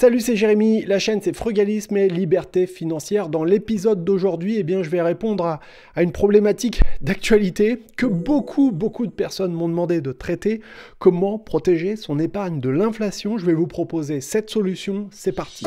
Salut, c'est Jérémy. La chaîne, c'est Frugalisme et Liberté financière. Dans l'épisode d'aujourd'hui, eh bien, je vais répondre à, à une problématique d'actualité que beaucoup, beaucoup de personnes m'ont demandé de traiter. Comment protéger son épargne de l'inflation Je vais vous proposer cette solution. C'est parti.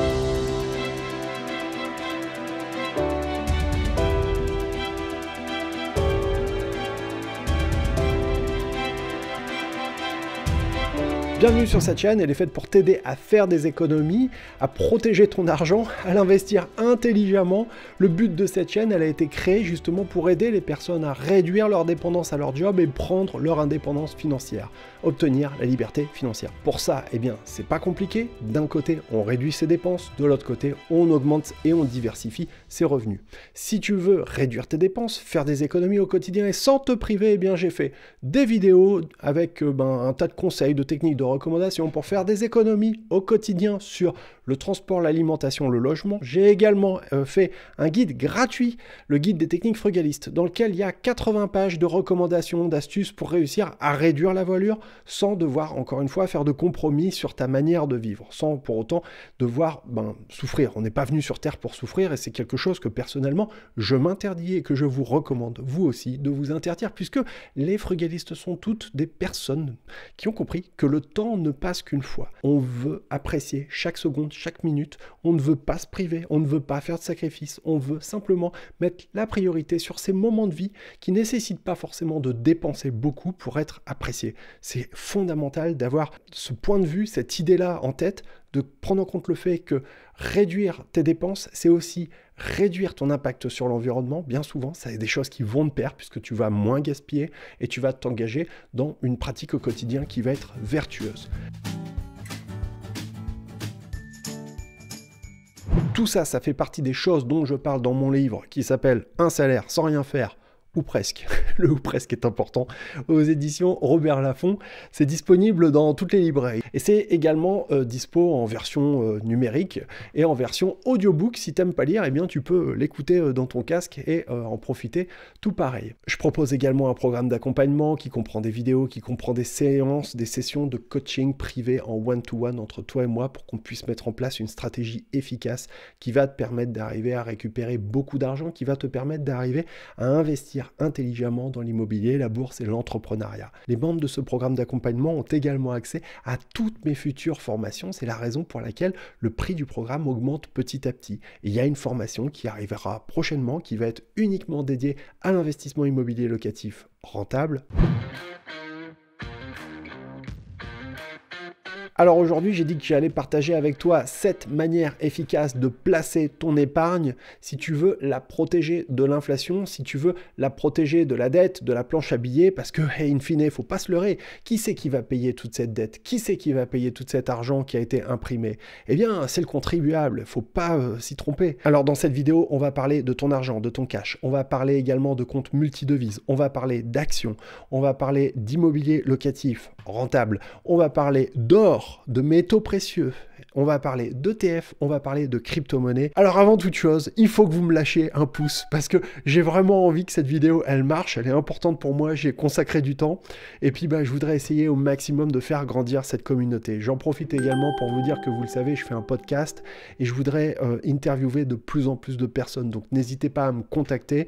Bienvenue sur cette chaîne, elle est faite pour t'aider à faire des économies, à protéger ton argent, à l'investir intelligemment. Le but de cette chaîne, elle a été créée justement pour aider les personnes à réduire leur dépendance à leur job et prendre leur indépendance financière, obtenir la liberté financière. Pour ça, eh bien, c'est pas compliqué. D'un côté, on réduit ses dépenses, de l'autre côté, on augmente et on diversifie ses revenus. Si tu veux réduire tes dépenses, faire des économies au quotidien et sans te priver, eh bien, j'ai fait des vidéos avec euh, ben, un tas de conseils, de techniques, de recommandations pour faire des économies au quotidien sur le transport, l'alimentation, le logement. J'ai également euh, fait un guide gratuit, le guide des techniques frugalistes, dans lequel il y a 80 pages de recommandations, d'astuces pour réussir à réduire la voilure sans devoir, encore une fois, faire de compromis sur ta manière de vivre, sans pour autant devoir ben, souffrir. On n'est pas venu sur Terre pour souffrir et c'est quelque chose que personnellement, je m'interdis et que je vous recommande, vous aussi, de vous interdire, puisque les frugalistes sont toutes des personnes qui ont compris que le temps ne passe qu'une fois. On veut apprécier chaque seconde, chaque minute. On ne veut pas se priver, on ne veut pas faire de sacrifices, on veut simplement mettre la priorité sur ces moments de vie qui nécessitent pas forcément de dépenser beaucoup pour être apprécié. C'est fondamental d'avoir ce point de vue, cette idée-là en tête, de prendre en compte le fait que réduire tes dépenses, c'est aussi réduire ton impact sur l'environnement. Bien souvent, ça est des choses qui vont de pair puisque tu vas moins gaspiller et tu vas t'engager dans une pratique au quotidien qui va être vertueuse. Tout ça, ça fait partie des choses dont je parle dans mon livre qui s'appelle Un salaire sans rien faire ou presque. Le ou presque est important aux éditions Robert Laffont. C'est disponible dans toutes les librairies. Et c'est également euh, dispo en version euh, numérique et en version audiobook. Si t'aimes pas lire, eh bien tu peux l'écouter euh, dans ton casque et en profiter tout pareil. Je propose également un programme d'accompagnement qui comprend des vidéos, qui comprend des séances, des sessions de coaching privé en one to -one entre toi et moi pour qu'on puisse mettre en place une stratégie efficace qui va te permettre d'arriver à récupérer beaucoup d'argent, qui va te permettre d'arriver à investir intelligemment dans l'immobilier, la bourse et l'entrepreneuriat. Les membres de ce programme d'accompagnement ont également accès à toutes mes futures formations. C'est la raison pour laquelle le prix du programme augmente petit à petit. il y a une formation qui arrivera prochainement qui va être uniquement dédiée à l'investissement immobilier locatif rentable. Alors aujourd'hui, j'ai dit que j'allais partager avec toi cette manière efficace de placer ton épargne si tu veux la protéger de l'inflation, si tu veux la protéger de la dette, de la planche à billets, parce que, in fine, faut pas se leurrer. Qui c'est qui va payer toute cette dette Qui c'est qui va payer tout cet argent qui a été imprimé Eh bien, c'est le contribuable. Faut pas euh, s'y tromper. Alors dans cette vidéo, on va parler de ton argent, de ton cash. On va parler également de comptes multidevises. On va parler d'actions. On va parler d'immobilier locatif rentable. On va parler d'or, de métaux précieux, on va parler d'ETF, on va parler de crypto-monnaie. Alors avant toute chose, il faut que vous me lâchiez un pouce parce que j'ai vraiment envie que cette vidéo elle marche, elle est importante pour moi, j'ai consacré du temps et puis bah, je voudrais essayer au maximum de faire grandir cette communauté. J'en profite également pour vous dire que vous le savez, je fais un podcast et je voudrais euh, interviewer de plus en plus de personnes, donc n'hésitez pas à me contacter.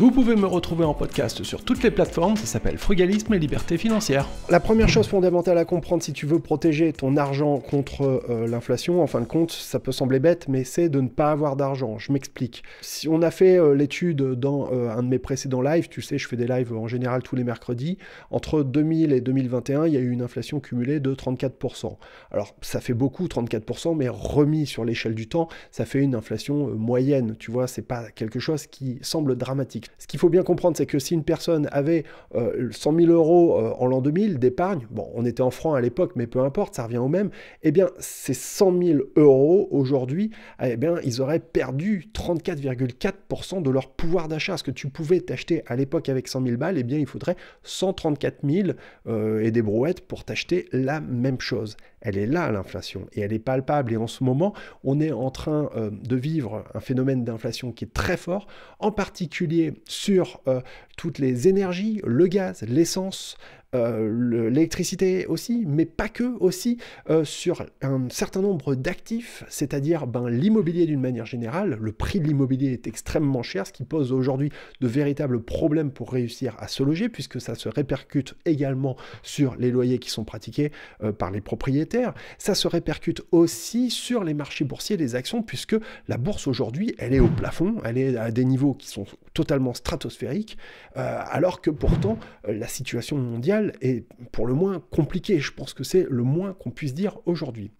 Vous pouvez me retrouver en podcast sur toutes les plateformes, ça s'appelle Frugalisme et Liberté Financière. La première chose fondamentale à comprendre si tu veux protéger ton argent contre euh, l'inflation, en fin de compte, ça peut sembler bête, mais c'est de ne pas avoir d'argent. Je m'explique. Si on a fait euh, l'étude dans euh, un de mes précédents lives, tu sais, je fais des lives en général tous les mercredis, entre 2000 et 2021, il y a eu une inflation cumulée de 34%. Alors, ça fait beaucoup, 34%, mais remis sur l'échelle du temps, ça fait une inflation moyenne, tu vois, c'est pas quelque chose qui semble dramatique. Ce qu'il faut bien comprendre, c'est que si une personne avait 100 euh, 000 euros euh, en l'an 2000 d'épargne, bon, on était en francs à l'époque, mais peu importe, ça revient au même, eh bien, ces 100 000 euros aujourd'hui, eh bien, ils auraient perdu 34,4% de leur pouvoir d'achat. Ce que tu pouvais t'acheter à l'époque avec 100 000 balles, eh bien, il faudrait 134 000 euh, et des brouettes pour t'acheter la même chose elle est là, l'inflation, et elle est palpable. Et en ce moment, on est en train euh, de vivre un phénomène d'inflation qui est très fort, en particulier sur euh, toutes les énergies, le gaz, l'essence, euh, l'électricité aussi, mais pas que aussi, euh, sur un certain nombre d'actifs, c'est-à-dire ben, l'immobilier d'une manière générale. Le prix de l'immobilier est extrêmement cher, ce qui pose aujourd'hui de véritables problèmes pour réussir à se loger, puisque ça se répercute également sur les loyers qui sont pratiqués euh, par les propriétaires. Ça se répercute aussi sur les marchés boursiers des actions, puisque la bourse aujourd'hui, elle est au plafond, elle est à des niveaux qui sont totalement stratosphérique, euh, alors que pourtant euh, la situation mondiale est pour le moins compliquée. Je pense que c'est le moins qu'on puisse dire aujourd'hui.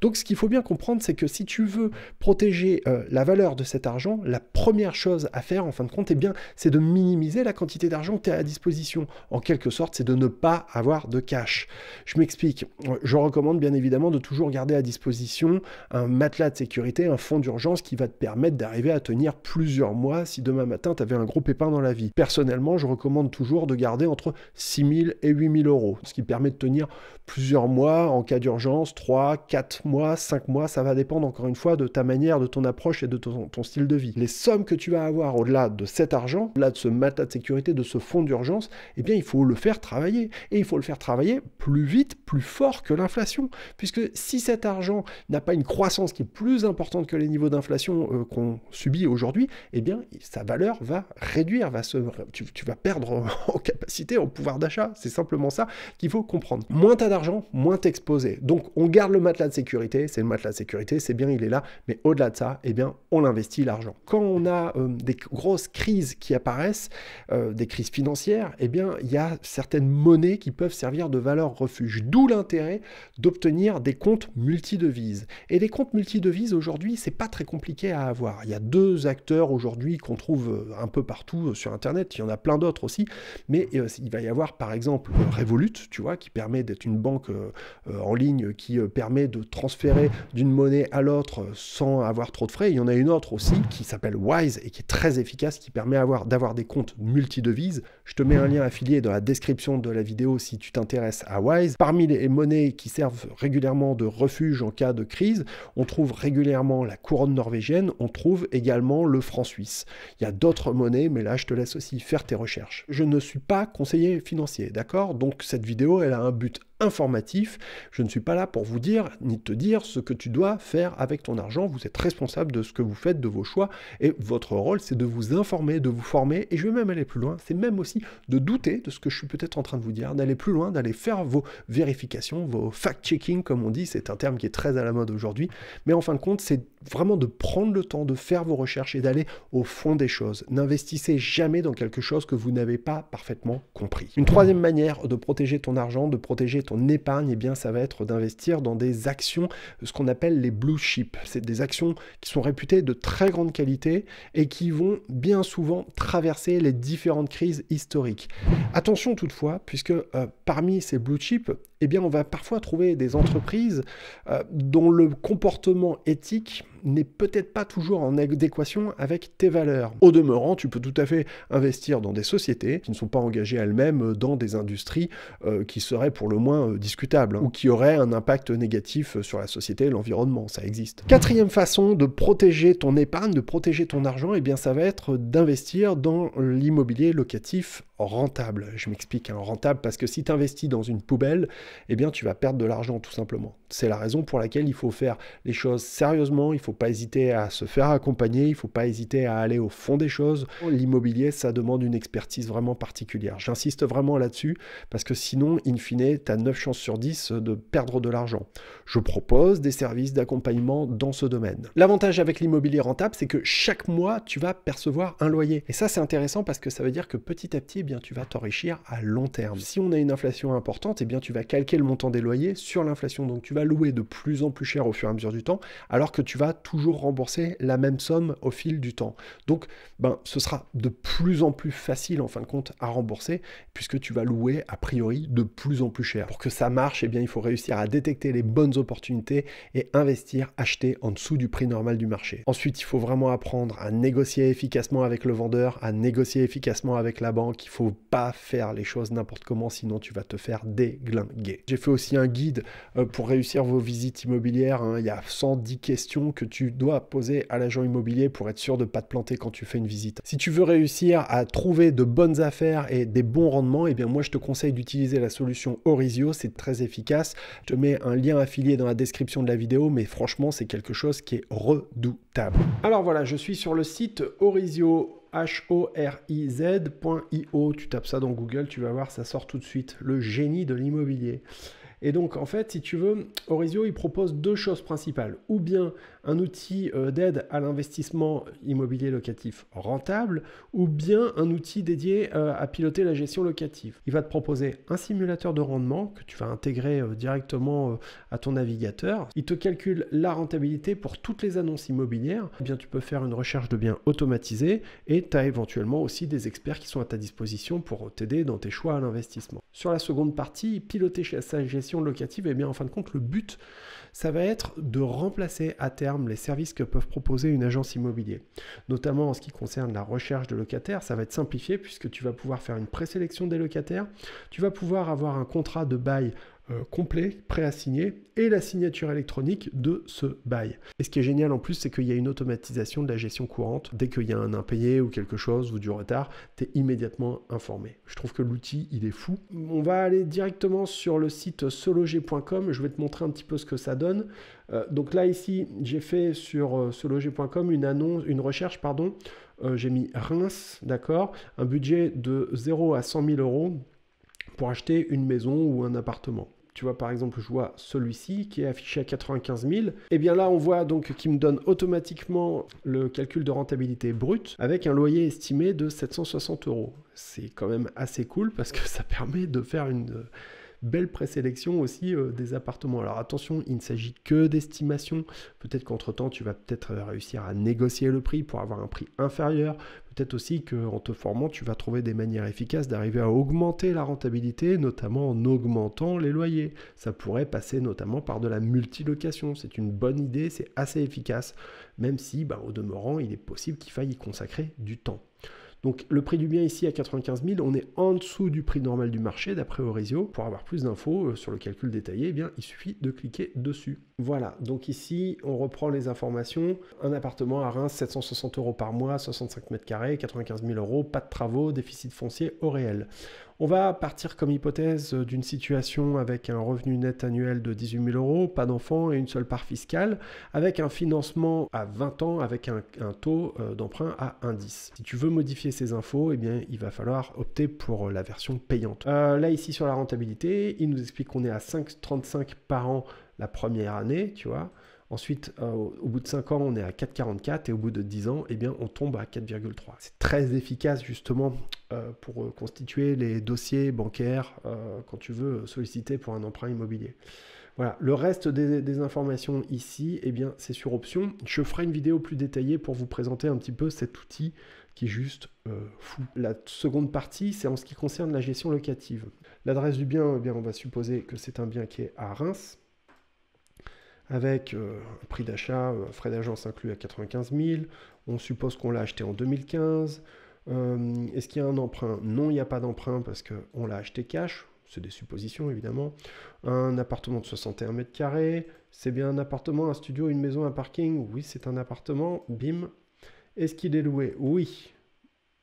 Donc ce qu'il faut bien comprendre, c'est que si tu veux protéger euh, la valeur de cet argent, la première chose à faire en fin de compte, et eh bien, c'est de minimiser la quantité d'argent que tu as à disposition. En quelque sorte, c'est de ne pas avoir de cash. Je m'explique. Je recommande bien évidemment de toujours garder à disposition un matelas de sécurité, un fonds d'urgence qui va te permettre d'arriver à tenir plusieurs mois si demain matin tu un gros pépin dans la vie. Personnellement, je recommande toujours de garder entre 6000 000 et 8 000 euros, ce qui permet de tenir plusieurs mois en cas d'urgence, 3, 4 mois, 5 mois, ça va dépendre encore une fois de ta manière, de ton approche et de ton, style de vie. Les sommes que tu vas avoir au-delà de cet argent, au de ce matelas de sécurité, de ce fonds d'urgence, eh bien il faut le faire travailler. Et il faut le faire travailler plus vite, plus fort que l'inflation. Puisque si cet argent n'a pas une croissance qui est plus importante que les niveaux d'inflation euh, qu'on subit aujourd'hui, eh bien sa valeur va réduire, va se, tu, vas perdre en, capacité, en pouvoir d'achat. C'est simplement ça qu'il faut comprendre. Moins tu as d'argent, moins t'es exposé. Donc on garde le matelas de sécurité, c'est le matelas de sécurité, c'est bien, il est là, mais au-delà de ça, eh bien, on investit l'argent. Quand on a euh, des grosses crises qui apparaissent, euh, des crises financières, eh bien, il y a certaines monnaies qui peuvent servir de valeur refuge. D'où l'intérêt d'obtenir des comptes multidevises. Et les comptes multidevises aujourd'hui, c'est pas très compliqué à avoir. Il y a deux acteurs aujourd'hui qu'on trouve euh, un peu partout euh, sur Internet, il y en a plein d'autres aussi, mais euh, il va y avoir par exemple euh, Revolut, tu vois, qui permet d'être une banque en ligne, qui permet de transférer d'une monnaie à l'autre sans avoir trop de frais. Il y en a une autre aussi qui s'appelle Wise et qui est très efficace, qui permet d'avoir des comptes multi-devises je te mets un lien affilié dans la description de la vidéo si tu t'intéresses à Wise. Parmi les monnaies qui servent régulièrement de refuge en cas de crise, on trouve régulièrement la couronne norvégienne, on trouve également le franc suisse. Il y a d'autres monnaies, mais là je te laisse aussi faire tes recherches. Je ne suis pas conseiller financier, d'accord Donc cette vidéo, elle a un but informatif. Je ne suis pas là pour vous dire ni te dire ce que tu dois faire avec ton argent. Vous êtes responsable de ce que vous faites, de vos choix. Et votre rôle, c'est de vous informer, de vous former. Et je vais même aller plus loin. C'est même aussi de douter de ce que je suis peut-être en train de vous dire, d'aller plus loin, d'aller faire vos vérifications, vos fact-checking, comme on dit. C'est un terme qui est très à la mode aujourd'hui. Mais en fin de compte, c'est vraiment de prendre le temps de faire vos recherches et d'aller au fond des choses. N'investissez jamais dans quelque chose que vous n'avez pas parfaitement compris. Une troisième manière de protéger ton argent, de protéger ton épargne, eh bien ça va être d'investir dans des actions, ce qu'on appelle les blue chips. C'est des actions qui sont réputées de très grande qualité et qui vont bien souvent traverser les différentes crises historiques. Attention toutefois, puisque euh, parmi ces blue chips, eh bien on va parfois trouver des entreprises euh, dont le comportement éthique n'est peut-être pas toujours en adéquation avec tes valeurs. Au demeurant, tu peux tout à fait investir dans des sociétés qui ne sont pas engagées elles-mêmes dans des industries euh, qui seraient pour le moins euh, discutables hein, ou qui auraient un impact négatif sur la société et l'environnement. Ça existe. Quatrième façon de protéger ton épargne, de protéger ton argent, et eh bien ça va être d'investir dans l'immobilier locatif rentable. Je m'explique, un hein, rentable parce que si tu investis dans une poubelle, eh bien tu vas perdre de l'argent tout simplement. C'est la raison pour laquelle il faut faire les choses sérieusement, il ne faut pas hésiter à se faire accompagner, il ne faut pas hésiter à aller au fond des choses. L'immobilier, ça demande une expertise vraiment particulière. J'insiste vraiment là-dessus parce que sinon, in fine, tu as 9 chances sur 10 de perdre de l'argent. Je propose des services d'accompagnement dans ce domaine. L'avantage avec l'immobilier rentable, c'est que chaque mois, tu vas percevoir un loyer. Et ça, c'est intéressant parce que ça veut dire que petit à petit, eh tu vas t'enrichir à long terme. Si on a une inflation importante, et eh bien tu vas calquer le montant des loyers sur l'inflation. Donc tu vas louer de plus en plus cher au fur et à mesure du temps, alors que tu vas toujours rembourser la même somme au fil du temps. Donc ben, ce sera de plus en plus facile en fin de compte à rembourser, puisque tu vas louer a priori de plus en plus cher. Pour que ça marche, et eh bien il faut réussir à détecter les bonnes opportunités et investir, acheter en dessous du prix normal du marché. Ensuite, il faut vraiment apprendre à négocier efficacement avec le vendeur, à négocier efficacement avec la banque. Il faut faut pas faire les choses n'importe comment, sinon tu vas te faire déglinguer. J'ai fait aussi un guide euh, pour réussir vos visites immobilières. Hein. Il y a 110 questions que tu dois poser à l'agent immobilier pour être sûr de ne pas te planter quand tu fais une visite. Si tu veux réussir à trouver de bonnes affaires et des bons rendements, eh bien moi je te conseille d'utiliser la solution Horizio, c'est très efficace. Je te mets un lien affilié dans la description de la vidéo, mais franchement c'est quelque chose qui est redoutable. Alors voilà, je suis sur le site Horizio h-o-r-i-z.io. Tu tapes ça dans Google, tu vas voir, ça sort tout de suite. Le génie de l'immobilier. Et donc, en fait, si tu veux, Orizio, il propose deux choses principales. Ou bien un outil euh, d'aide à l'investissement immobilier locatif rentable, ou bien un outil dédié euh, à piloter la gestion locative. Il va te proposer un simulateur de rendement que tu vas intégrer euh, directement à ton navigateur. Il te calcule la rentabilité pour toutes les annonces immobilières. Eh bien, tu peux faire une recherche de biens automatisée et tu as éventuellement aussi des experts qui sont à ta disposition pour t'aider dans tes choix à l'investissement. Sur la seconde partie, piloter sa gestion locative, et eh bien en fin de compte, le but, ça va être de remplacer à terme les services que peuvent proposer une agence immobilière. Notamment en ce qui concerne la recherche de locataires, ça va être simplifié puisque tu vas pouvoir faire une présélection des locataires, tu vas pouvoir avoir un contrat de bail euh, complet, prêt à signer, et la signature électronique de ce bail. Et ce qui est génial en plus, c'est qu'il y a une automatisation de la gestion courante. Dès qu'il y a un impayé ou quelque chose ou du retard, tu es immédiatement informé. Je trouve que l'outil, il est fou. On va aller directement sur le site sologer.com. Je vais te montrer un petit peu ce que ça donne. Euh, donc là, ici, j'ai fait sur seloger.com euh, sologer.com une annonce, une recherche, pardon. j'ai mis Reims, d'accord, un budget de 0 à 100 000 euros pour acheter une maison ou un appartement tu vois par exemple je vois celui-ci qui est affiché à 95 000, et bien là on voit donc qu'il me donne automatiquement le calcul de rentabilité brute avec un loyer estimé de 760 euros. C'est quand même assez cool parce que ça permet de faire une belle présélection aussi euh, des appartements. Alors attention, il ne s'agit que d'estimation. Peut-être qu'entre-temps, tu vas peut-être euh, réussir à négocier le prix pour avoir un prix inférieur. Peut-être aussi qu'en te formant, tu vas trouver des manières efficaces d'arriver à augmenter la rentabilité, notamment en augmentant les loyers. Ça pourrait passer notamment par de la multilocation. C'est une bonne idée, c'est assez efficace, même si bah, au demeurant, il est possible qu'il faille y consacrer du temps. Donc le prix du bien ici à 95 000, on est en dessous du prix normal du marché d'après Horizio. Pour avoir plus d'infos euh, sur le calcul détaillé, eh bien, il suffit de cliquer dessus. Voilà, donc ici on reprend les informations. Un appartement à Reims, 760 euros par mois, 65 mètres carrés, 95 000 euros, pas de travaux, déficit foncier au réel. On va partir comme hypothèse euh, d'une situation avec un revenu net annuel de 18 000 euros, pas d'enfants et une seule part fiscale, avec un financement à 20 ans avec un, taux euh, d'emprunt à 1,10. Si tu veux modifier ces infos, eh bien, il va falloir opter pour euh, la version payante. là, ici, sur la rentabilité, il nous explique qu'on est à 5,35 par an la première année, tu vois. Ensuite, au bout de 5 ans, on est à 4,44 et au bout de 10 ans, eh bien, on tombe à 4,3. C'est très efficace justement euh, pour euh, constituer les dossiers bancaires euh, quand tu veux solliciter pour un emprunt immobilier. Voilà, le reste des, informations ici, eh bien, c'est sur option. Je ferai une vidéo plus détaillée pour vous présenter un petit peu cet outil qui est juste fou. La seconde partie, c'est en ce qui concerne la gestion locative. L'adresse du bien, eh bien, on va supposer que c'est un bien qui est à Reims, avec prix d'achat, frais d'agence inclus à 95 000. On suppose qu'on l'a acheté en 2015. Euh, est-ce qu'il y a un emprunt Non, il n'y a pas d'emprunt parce qu'on l'a acheté cash. C'est des suppositions évidemment. Un appartement de 61 mètres carrés, c'est bien un appartement, un studio, une maison, un parking. Oui, c'est un appartement. Bim. Est-ce qu'il est loué Oui.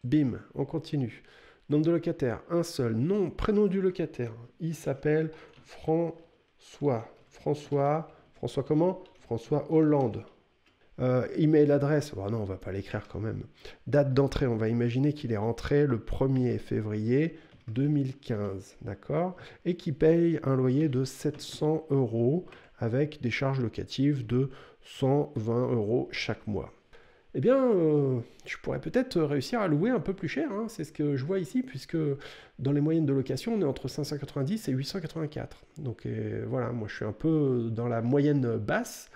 Bim. On continue. Nombre de locataires, un seul. Nom, prénom du locataire. Il s'appelle François. François. François comment François Hollande e email adresse, oh non, on va pas l'écrire quand même. Date d'entrée, on va imaginer qu'il est rentré le 1er février 2015, d'accord Et qui paye un loyer de 700 euros avec des charges locatives de 120 euros chaque mois. Eh bien, je euh, pourrais peut-être réussir à louer un peu plus cher, hein, c'est ce que je vois ici, puisque dans les moyennes de location, on est entre 590 et 884. Donc voilà, moi je suis un peu dans la moyenne basse,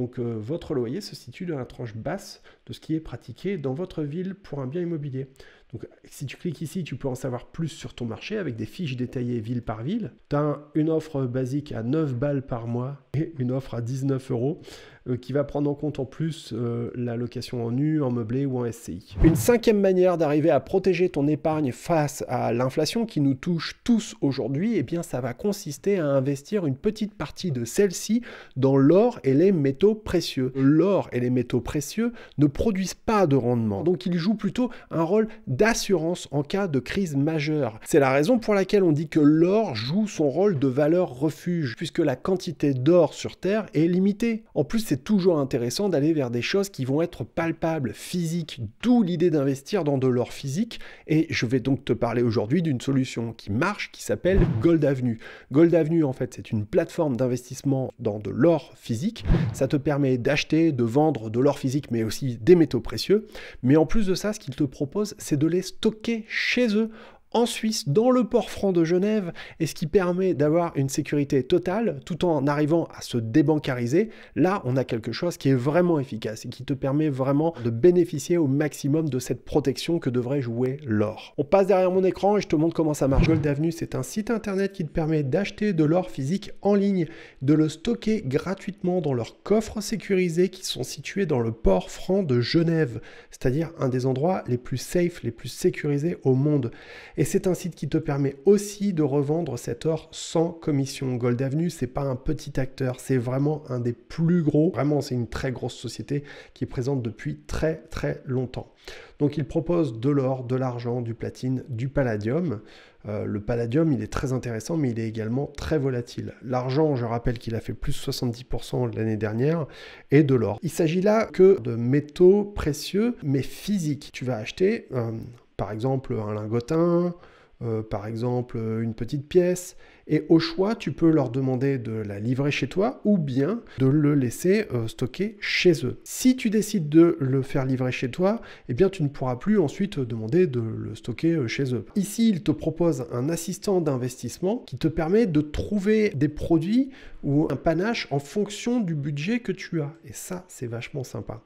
donc euh, votre loyer se situe dans la tranche basse de ce qui est pratiqué dans votre ville pour un bien immobilier. Donc si tu cliques ici, tu peux en savoir plus sur ton marché avec des fiches détaillées ville par ville. Tu as une offre basique à 9 balles par mois et une offre à 19 euros euh, qui va prendre en compte en plus euh, la location en nu, en meublé ou en SCI. Une cinquième manière d'arriver à protéger ton épargne face à l'inflation qui nous touche tous aujourd'hui, eh bien ça va consister à investir une petite partie de celle-ci dans l'or et les métaux précieux. L'or et les métaux précieux ne produisent pas de rendement, donc ils jouent plutôt un rôle d'assurance en cas de crise majeure. C'est la raison pour laquelle on dit que l'or joue son rôle de valeur refuge, puisque la quantité d'or sur Terre est limitée. En plus, c'est toujours intéressant d'aller vers des choses qui vont être palpables, physiques, d'où l'idée d'investir dans de l'or physique. Et je vais donc te parler aujourd'hui d'une solution qui marche, qui s'appelle Gold Avenue. Gold Avenue, en fait, c'est une plateforme d'investissement dans de l'or physique. Ça te permet d'acheter, de vendre de l'or physique, mais aussi des métaux précieux. Mais en plus de ça, ce qu'il te propose, c'est de les stocker chez eux en Suisse, dans le port franc de Genève, et ce qui permet d'avoir une sécurité totale tout en arrivant à se débancariser, là on a quelque chose qui est vraiment efficace et qui te permet vraiment de bénéficier au maximum de cette protection que devrait jouer l'or. On passe derrière mon écran et je te montre comment ça marche. Gold Avenue, c'est un site internet qui te permet d'acheter de l'or physique en ligne, de le stocker gratuitement dans leurs coffres sécurisés qui sont situés dans le port franc de Genève, c'est-à-dire un des endroits les plus safe, les plus sécurisés au monde. Et c'est un site qui te permet aussi de revendre cet or sans commission. Gold Avenue, c'est pas un petit acteur, c'est vraiment un des plus gros. Vraiment, c'est une très grosse société qui est présente depuis très très longtemps. Donc il propose de l'or, de l'argent, du platine, du palladium. Euh, le palladium, il est très intéressant, mais il est également très volatile. L'argent, je rappelle qu'il a fait plus de 70% l'année dernière, et de l'or. Il s'agit là que de métaux précieux, mais physiques. Tu vas acheter euh, par exemple, un lingotin, euh, par exemple une petite pièce. Et au choix, tu peux leur demander de la livrer chez toi ou bien de le laisser euh, stocker chez eux. Si tu décides de le faire livrer chez toi, eh bien tu ne pourras plus ensuite demander de le stocker euh, chez eux. Ici, il te propose un assistant d'investissement qui te permet de trouver des produits ou un panache en fonction du budget que tu as. Et ça, c'est vachement sympa.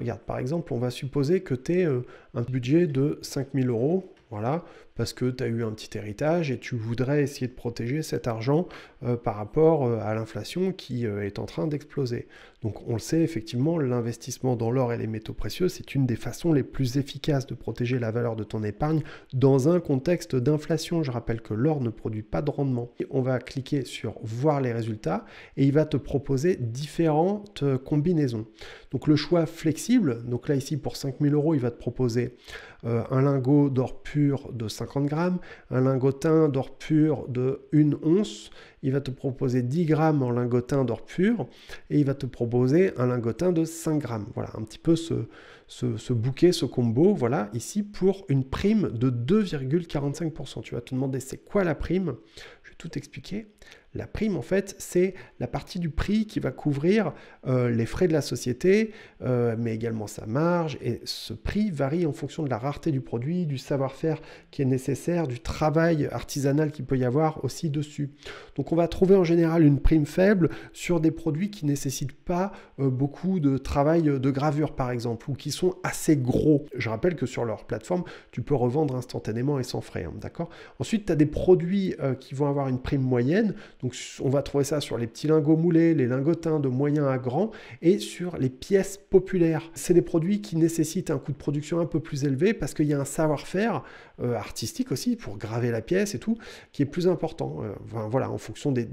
Regarde, par exemple, on va supposer que tu aies euh, un budget de 5000 euros, voilà, parce que tu as eu un petit héritage et tu voudrais essayer de protéger cet argent euh, par rapport euh, à l'inflation qui euh, est en train d'exploser. Donc on le sait effectivement, l'investissement dans l'or et les métaux précieux, c'est une des façons les plus efficaces de protéger la valeur de ton épargne dans un contexte d'inflation. Je rappelle que l'or ne produit pas de rendement. Et on va cliquer sur voir les résultats et il va te proposer différentes combinaisons. Donc le choix flexible, donc là ici pour 5000 euros, il va te proposer un lingot d'or pur de 50 grammes, un lingotin d'or pur de 1 once il va te proposer 10 grammes en lingotin d'or pur et il va te proposer un lingotin de 5 grammes. Voilà un petit peu ce, ce, bouquet, ce combo, voilà, ici pour une prime de 2,45%. Tu vas te demander c'est quoi la prime Je vais tout expliquer. La prime, en fait, c'est la partie du prix qui va couvrir euh, les frais de la société, euh, mais également sa marge. Et ce prix varie en fonction de la rareté du produit, du savoir-faire qui est nécessaire, du travail artisanal qui peut y avoir aussi dessus. Donc on va trouver en général une prime faible sur des produits qui ne nécessitent pas euh, beaucoup de travail de gravure, par exemple, ou qui sont assez gros. Je rappelle que sur leur plateforme, tu peux revendre instantanément et sans frais. Hein, d'accord Ensuite, tu as des produits euh, qui vont avoir une prime moyenne. Donc, on va trouver ça sur les petits lingots moulés, les lingotins de moyen à grand et sur les pièces populaires. C'est des produits qui nécessitent un coût de production un peu plus élevé parce qu'il y a un savoir-faire euh, artistique aussi pour graver la pièce et tout qui est plus important. Euh, voilà, en fonction des,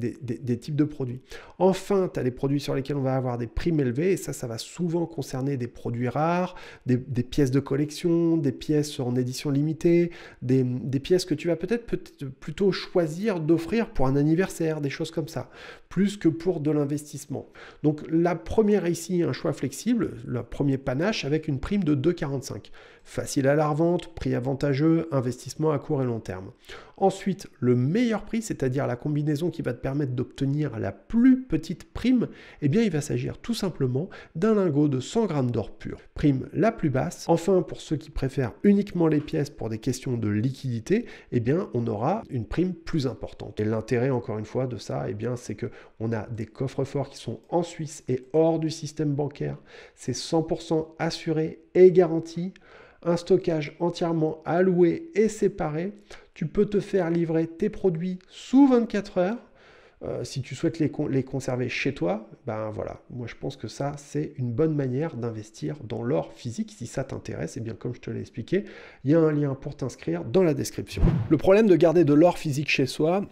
types de produits. Enfin, tu as les produits sur lesquels on va avoir des primes élevées et ça, ça va souvent concerner des produits rares, des, pièces de collection, des pièces en édition limitée, des, pièces que tu vas peut-être plutôt choisir d'offrir pour un anniversaire, des choses comme ça plus que pour de l'investissement. Donc la première ici, un choix flexible, le premier panache avec une prime de 2,45. Facile à la revente, prix avantageux, investissement à court et long terme. Ensuite, le meilleur prix, c'est-à-dire la combinaison qui va te permettre d'obtenir la plus petite prime, eh bien il va s'agir tout simplement d'un lingot de 100 grammes d'or pur. Prime la plus basse. Enfin, pour ceux qui préfèrent uniquement les pièces pour des questions de liquidité, eh bien on aura une prime plus importante. Et l'intérêt encore une fois de ça, eh bien c'est que on a des coffres forts qui sont en Suisse et hors du système bancaire. C'est 100% assuré et garanti. Un stockage entièrement alloué et séparé. Tu peux te faire livrer tes produits sous 24 heures. Euh, si tu souhaites les, conserver chez toi, ben voilà, moi je pense que ça c'est une bonne manière d'investir dans l'or physique. Si ça t'intéresse, et eh bien comme je te l'ai expliqué, il y a un lien pour t'inscrire dans la description. Le problème de garder de l'or physique chez soi,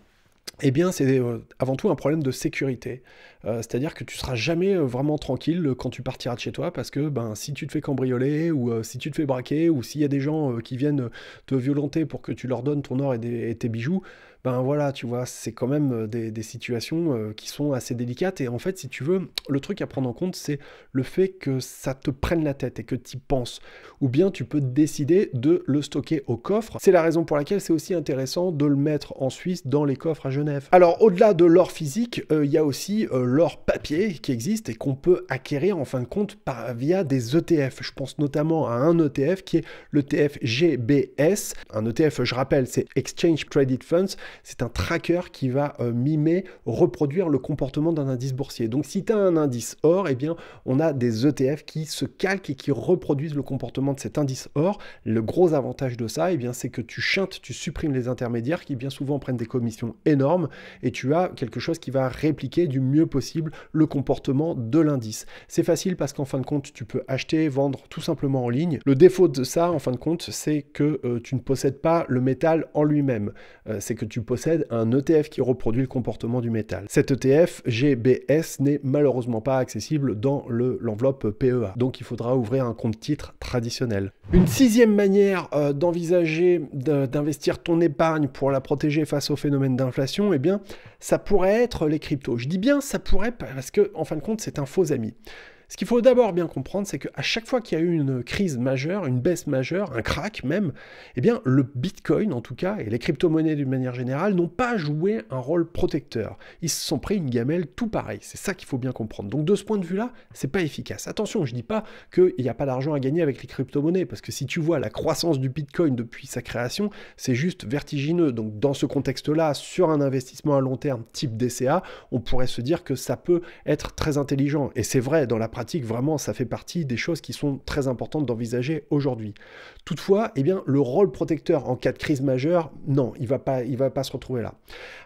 eh bien, c'est euh, avant tout un problème de sécurité. Euh, c'est-à-dire que tu ne seras jamais euh, vraiment tranquille quand tu partiras de chez toi parce que ben, si tu te fais cambrioler ou si tu te fais braquer ou s'il y a des gens qui viennent te violenter pour que tu leur donnes ton or et tes bijoux, ben voilà, tu vois, c'est quand même euh, des, situations euh, qui sont assez délicates. Et en fait, si tu veux, le truc à prendre en compte, c'est le fait que ça te prenne la tête et que tu y penses. Ou bien tu peux décider de le stocker au coffre. C'est la raison pour laquelle c'est aussi intéressant de le mettre en Suisse dans les coffres à Genève. Alors, au-delà de l'or physique, euh, il y a aussi l'or papier qui existe et qu'on peut acquérir en fin de compte par, via des ETF. Je pense notamment à un ETF qui est l'ETF e GBS. Un ETF, je rappelle, c'est Exchange Credit Funds c'est un tracker qui va euh, mimer, reproduire le comportement d'un indice boursier. Donc si tu as un indice or, et eh bien, on a des ETF qui se calquent et qui reproduisent le comportement de cet indice or. Le gros avantage de ça, et eh bien, c'est que tu chintes, tu supprimes les intermédiaires qui bien souvent prennent des commissions énormes et tu as quelque chose qui va répliquer du mieux possible le comportement de l'indice. C'est facile parce qu'en fin de compte, tu peux acheter, vendre tout simplement en ligne. Le défaut de ça, en fin de compte, c'est que euh, tu ne possèdes pas le métal en lui-même. Euh, c'est que tu possède un ETF qui reproduit le comportement du métal. Cet ETF, GBS, n'est malheureusement pas accessible dans l'enveloppe PEA, donc il faudra ouvrir un compte titre traditionnel. Une sixième manière euh, d'envisager d'investir ton épargne pour la protéger face au phénomène d'inflation, eh bien, ça pourrait être les cryptos. Je dis bien ça pourrait, parce que, en fin de compte, c'est un faux ami. Ce qu'il faut d'abord bien comprendre, c'est qu'à chaque fois qu'il y a eu une crise majeure, une baisse majeure, un crack même, eh bien le Bitcoin en tout cas, et les crypto-monnaies d'une manière générale, n'ont pas joué un rôle protecteur. Ils se sont pris une gamelle tout pareil. C'est ça qu'il faut bien comprendre. Donc de ce point de vue-là, c'est pas efficace. Attention, je dis pas qu'il n'y a pas d'argent à gagner avec les crypto-monnaies, parce que si tu vois la croissance du Bitcoin depuis sa création, c'est juste vertigineux. Donc dans ce contexte-là, sur un investissement à long terme type DCA, on pourrait se dire que ça peut être très intelligent. Et c'est vrai, dans la vraiment, ça fait partie des choses qui sont très importantes d'envisager aujourd'hui. Toutefois, et eh bien, le rôle protecteur en cas de crise majeure, non, il va, pas, il va pas se retrouver là.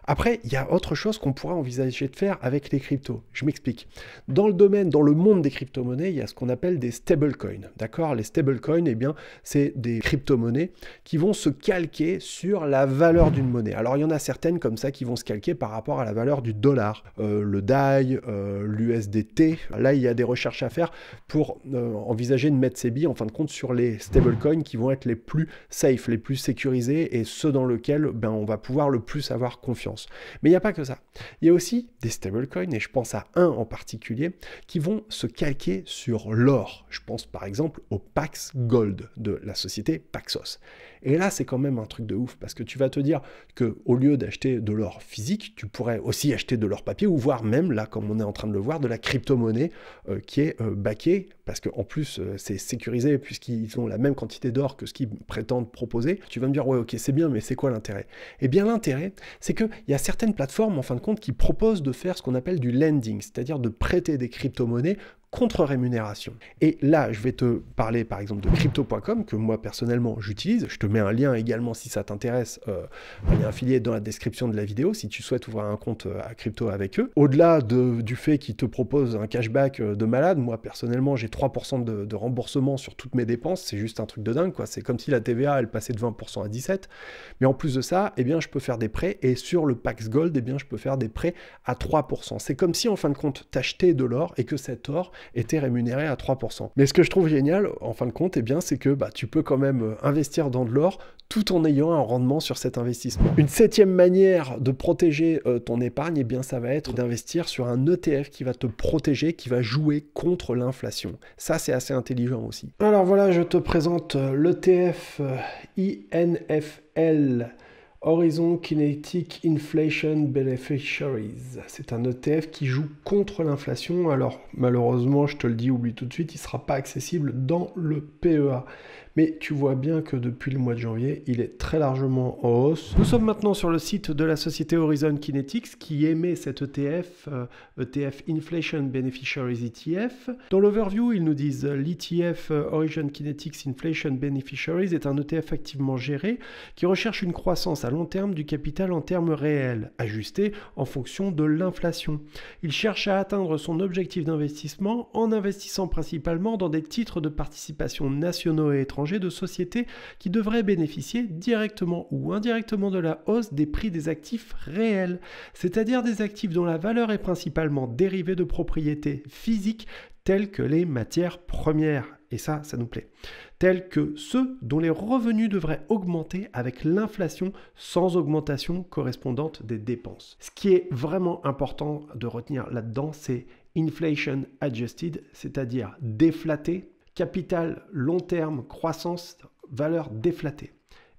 Après, il y a autre chose qu'on pourra envisager de faire avec les cryptos. Je m'explique. Dans le domaine, dans le monde des crypto-monnaies, il y a ce qu'on appelle des stablecoins. D'accord Les stablecoins, et eh bien, c'est des crypto-monnaies qui vont se calquer sur la valeur d'une monnaie. Alors, il y en a certaines comme ça qui vont se calquer par rapport à la valeur du dollar, euh, le DAI, euh, l'USDT. Là, il y a des recherches cherche à faire pour euh, envisager de mettre ses billes en fin de compte sur les stablecoins qui vont être les plus safe, les plus sécurisés et ceux dans lesquels ben, on va pouvoir le plus avoir confiance. Mais il n'y a pas que ça. Il y a aussi des stablecoins, et je pense à un en particulier, qui vont se calquer sur l'or. Je pense par exemple au Pax Gold de la société Paxos. Et là, c'est quand même un truc de ouf parce que tu vas te dire que au lieu d'acheter de l'or physique, tu pourrais aussi acheter de l'or papier ou voire même là, comme on est en train de le voir, de la crypto-monnaie euh, qui est euh, backée parce qu'en plus euh, c'est sécurisé puisqu'ils ont la même quantité d'or que ce qu'ils prétendent proposer. Tu vas me dire ouais ok c'est bien mais c'est quoi l'intérêt Eh bien l'intérêt c'est qu'il y a certaines plateformes en fin de compte qui proposent de faire ce qu'on appelle du lending, c'est-à-dire de prêter des crypto-monnaies contre-rémunération. Et là, je vais te parler par exemple de crypto.com que moi personnellement j'utilise. Je te mets un lien également si ça t'intéresse, euh, a un lien dans la description de la vidéo si tu souhaites ouvrir un compte euh, à crypto avec eux. Au-delà du fait qu'ils te proposent un cashback euh, de malade, moi personnellement j'ai 3% de, remboursement sur toutes mes dépenses, c'est juste un truc de dingue quoi. C'est comme si la TVA elle passait de 20% à 17%. Mais en plus de ça, eh bien je peux faire des prêts et sur le Pax Gold, eh bien je peux faire des prêts à 3%. C'est comme si en fin de compte t'achetais de l'or et que cet or était rémunéré à 3%. Mais ce que je trouve génial, en fin de compte, eh bien, c'est que bah, tu peux quand même euh, investir dans de l'or tout en ayant un rendement sur cet investissement. Une septième manière de protéger euh, ton épargne, et eh bien, ça va être d'investir sur un ETF qui va te protéger, qui va jouer contre l'inflation. Ça, c'est assez intelligent aussi. Alors voilà, je te présente euh, l'ETF INFL. Horizon Kinetic Inflation Beneficiaries. C'est un ETF qui joue contre l'inflation. Alors malheureusement, je te le dis, oublie tout de suite, il ne sera pas accessible dans le PEA mais tu vois bien que depuis le mois de janvier, il est très largement en hausse. Nous sommes maintenant sur le site de la société Horizon Kinetics qui émet cet ETF, ETF euh, e Inflation Beneficiaries ETF. Dans l'overview, ils nous disent euh, l'ETF euh, Horizon Kinetics Inflation Beneficiaries est un ETF activement géré qui recherche une croissance à long terme du capital en termes réels, ajusté en fonction de l'inflation. Il cherche à atteindre son objectif d'investissement en investissant principalement dans des titres de participation nationaux et étrangers de sociétés qui devraient bénéficier directement ou indirectement de la hausse des prix des actifs réels, c'est-à-dire des actifs dont la valeur est principalement dérivée de propriétés physiques telles que les matières premières et ça, ça nous plaît, tels que ceux dont les revenus devraient augmenter avec l'inflation sans augmentation correspondante des dépenses. Ce qui est vraiment important de retenir là-dedans, c'est inflation adjusted, c'est-à-dire déflaté capital long terme, croissance, valeur déflatée.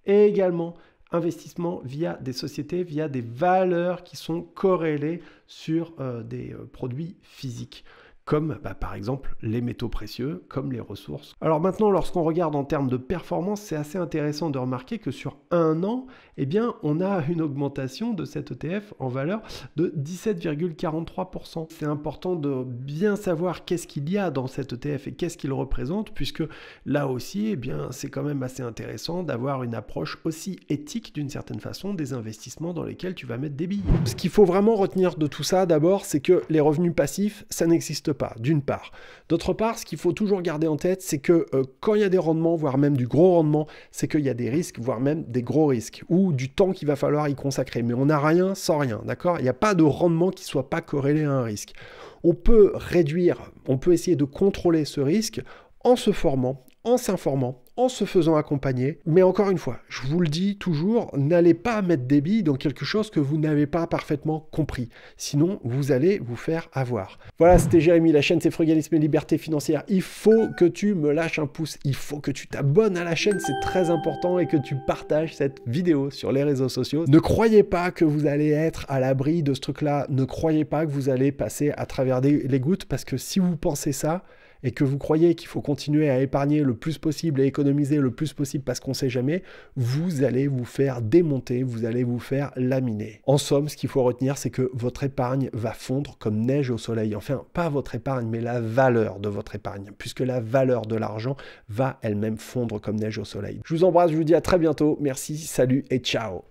Et également, investissement via des sociétés, via des valeurs qui sont corrélées sur euh, des euh, produits physiques comme bah, par exemple les métaux précieux, comme les ressources. Alors maintenant, lorsqu'on regarde en termes de performance, c'est assez intéressant de remarquer que sur un an, eh bien, on a une augmentation de cet ETF en valeur de 17,43%. C'est important de bien savoir qu'est-ce qu'il y a dans cet ETF et qu'est-ce qu'il représente, puisque là aussi, eh bien, c'est quand même assez intéressant d'avoir une approche aussi éthique d'une certaine façon des investissements dans lesquels tu vas mettre des billes. Ce qu'il faut vraiment retenir de tout ça, d'abord, c'est que les revenus passifs, ça n'existe pas, d'une part. D'autre part, ce qu'il faut toujours garder en tête, c'est que euh, quand il y a des rendements, voire même du gros rendement, c'est qu'il y a des risques, voire même des gros risques, ou du temps qu'il va falloir y consacrer. Mais on n'a rien sans rien, d'accord Il n'y a pas de rendement qui soit pas corrélé à un risque. On peut réduire, on peut essayer de contrôler ce risque en se formant, en s'informant, en se faisant accompagner. Mais encore une fois, je vous le dis toujours, n'allez pas mettre des billes dans quelque chose que vous n'avez pas parfaitement compris. Sinon, vous allez vous faire avoir. Voilà, c'était Jérémy, la chaîne c'est Frugalisme et Liberté Financière. Il faut que tu me lâches un pouce, il faut que tu t'abonnes à la chaîne, c'est très important, et que tu partages cette vidéo sur les réseaux sociaux. Ne croyez pas que vous allez être à l'abri de ce truc-là, ne croyez pas que vous allez passer à travers des, les gouttes, parce que si vous pensez ça, et que vous croyez qu'il faut continuer à épargner le plus possible et économiser le plus possible parce qu'on ne sait jamais, vous allez vous faire démonter, vous allez vous faire laminer. En somme, ce qu'il faut retenir, c'est que votre épargne va fondre comme neige au soleil. Enfin, pas votre épargne, mais la valeur de votre épargne, puisque la valeur de l'argent va elle-même fondre comme neige au soleil. Je vous embrasse, je vous dis à très bientôt. Merci, salut et ciao